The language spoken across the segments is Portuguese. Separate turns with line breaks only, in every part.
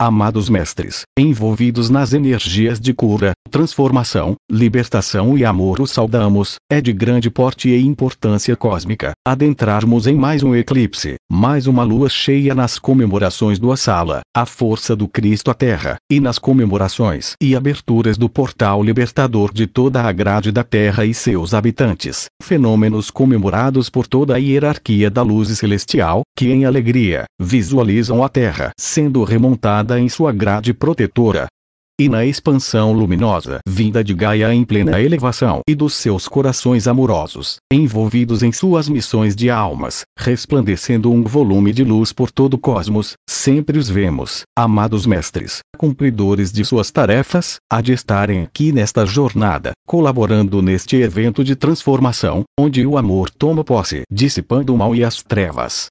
Amados mestres, envolvidos nas energias de cura, transformação, libertação e amor, os saudamos. É de grande porte e importância cósmica adentrarmos em mais um eclipse, mais uma lua cheia nas comemorações do Assala, a força do Cristo à Terra, e nas comemorações e aberturas do portal libertador de toda a grade da Terra e seus habitantes. Fenômenos comemorados por toda a hierarquia da luz celestial, que em alegria visualizam a Terra sendo remontada em sua grade protetora. E na expansão luminosa vinda de Gaia em plena elevação e dos seus corações amorosos, envolvidos em suas missões de almas, resplandecendo um volume de luz por todo o cosmos, sempre os vemos, amados mestres, cumpridores de suas tarefas, a de estarem aqui nesta jornada, colaborando neste evento de transformação, onde o amor toma posse, dissipando o mal e as trevas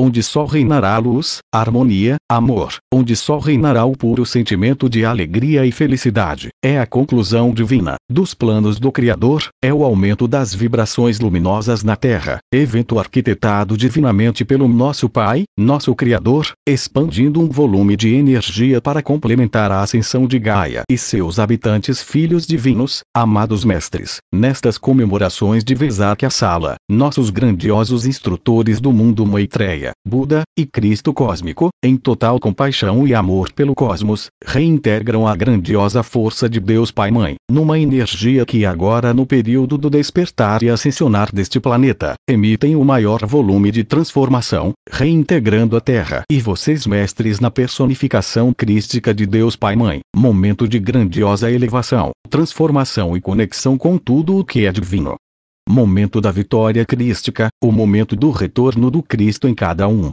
onde só reinará a luz, a harmonia, amor, onde só reinará o puro sentimento de alegria e felicidade. É a conclusão divina dos planos do Criador, é o aumento das vibrações luminosas na Terra, evento arquitetado divinamente pelo nosso Pai, nosso Criador, expandindo um volume de energia para complementar a ascensão de Gaia e seus habitantes filhos divinos, amados mestres. Nestas comemorações de Vesak Sala, nossos grandiosos instrutores do mundo Maitreya Buda, e Cristo cósmico, em total compaixão e amor pelo cosmos, reintegram a grandiosa força de Deus Pai-Mãe, numa energia que agora no período do despertar e ascensionar deste planeta, emitem o maior volume de transformação, reintegrando a Terra e vocês mestres na personificação crística de Deus Pai-Mãe, momento de grandiosa elevação, transformação e conexão com tudo o que é divino momento da vitória crística, o momento do retorno do Cristo em cada um.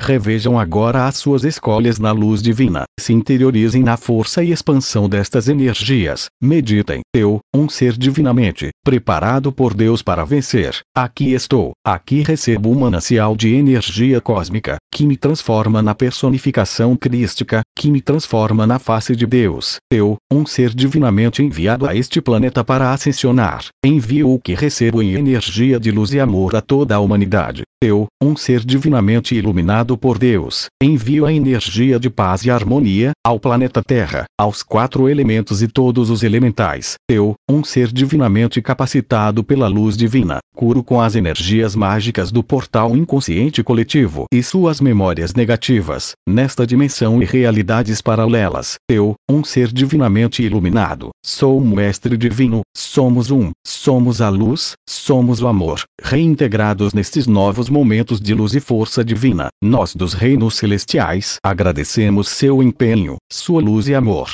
Revejam agora as suas escolhas na luz divina. Se interiorizem na força e expansão destas energias. Meditem. Eu, um ser divinamente, preparado por Deus para vencer. Aqui estou. Aqui recebo um manancial de energia cósmica, que me transforma na personificação crística, que me transforma na face de Deus. Eu, um ser divinamente enviado a este planeta para ascensionar, envio o que recebo em energia de luz e amor a toda a humanidade eu, um ser divinamente iluminado por Deus, envio a energia de paz e harmonia, ao planeta Terra, aos quatro elementos e todos os elementais. Eu, um ser divinamente capacitado pela luz divina, curo com as energias mágicas do portal inconsciente coletivo e suas memórias negativas, nesta dimensão e realidades paralelas. Eu, um ser divinamente iluminado, sou um mestre divino, somos um, somos a luz, somos o amor, reintegrados nestes novos nos momentos de luz e força divina. Nós dos reinos celestiais agradecemos seu empenho, sua luz e amor.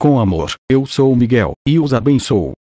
Com amor, eu sou Miguel, e os abençoo.